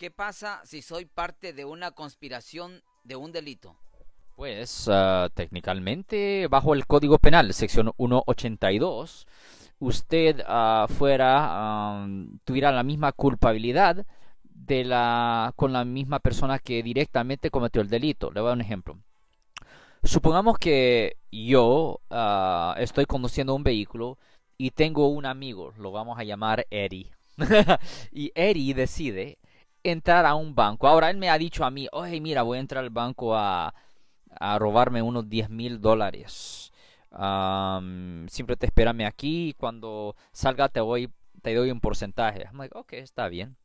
¿Qué pasa si soy parte de una conspiración de un delito? Pues ah, técnicamente bajo el Código Penal, sección 182, usted ah, fuera tuviera la misma culpabilidad de la con la misma persona que directamente cometió el delito. Le voy a dar un ejemplo. Supongamos que yo ah, estoy conduciendo un vehículo y tengo un amigo, lo vamos a llamar Eddie. y Eddie decide entrar a un banco. Ahora él me ha dicho a mí, oye, mira, voy a entrar al banco a, a robarme unos 10 mil dólares. siempre te espérame aquí y cuando salga te, voy, te doy un porcentaje. I'm like, ok, está bien.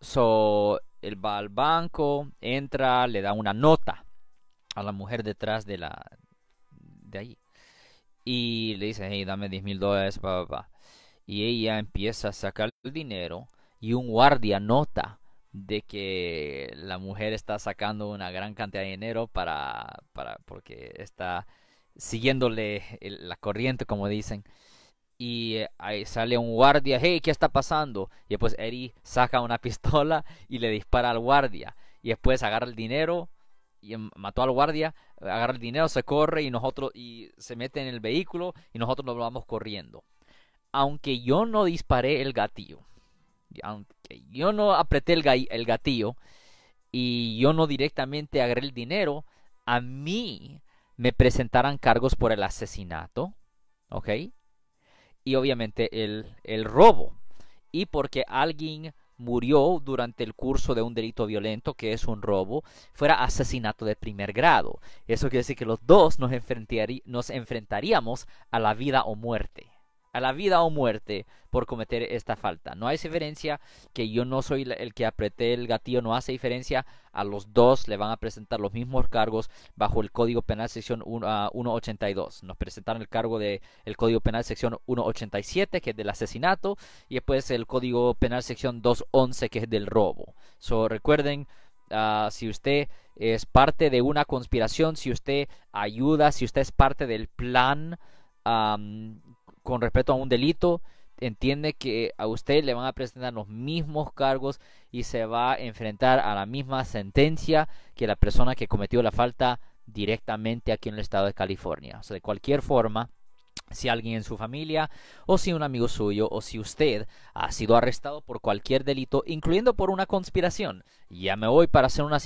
so, él va al banco, entra, le da una nota a la mujer detrás de la de ahí y le dice hey dame 10 mil dólares y ella empieza a sacar el dinero y un guardia nota de que la mujer está sacando una gran cantidad de dinero para, porque está siguiéndole la corriente como dicen y eh, ahí sale un guardia, hey, ¿qué está pasando? Y después Eddie saca una pistola y le dispara al guardia. Y después agarra el dinero y em, mató al guardia, agarra el dinero, se corre y nosotros y se mete en el vehículo y nosotros nos vamos corriendo. Aunque yo no disparé el gatillo, aunque yo no apreté el, gatillo y yo no directamente agarré el dinero, a mí me presentaran cargos por el asesinato, ¿ok? Y obviamente el, robo. Y porque alguien murió durante el curso de un delito violento, que es un robo, fuera asesinato de primer grado. Eso quiere decir que los dos nos, nos enfrentaríamos a la vida o muerte a la vida o muerte por cometer esta falta. No hay diferencia, que yo no soy el que apreté el gatillo, no hace diferencia. A los dos le van a presentar los mismos cargos bajo el Código Penal sección 182. Ah, Nos presentaron el cargo del Código Penal sección 187, que es del asesinato, y después el Código Penal sección 211, que es del robo. So, recuerden, ah, si usted es parte de una conspiración, si usted ayuda, si usted es parte del plan con respecto a un delito, entiende que a usted le van a presentar los mismos cargos y se va a enfrentar a la misma sentencia que la persona que cometió la falta directamente aquí en el estado de California. O de cualquier forma, si alguien en su familia o si un amigo suyo o si usted ha sido arrestado por cualquier delito, incluyendo por una conspiración, ya me voy para hacer una...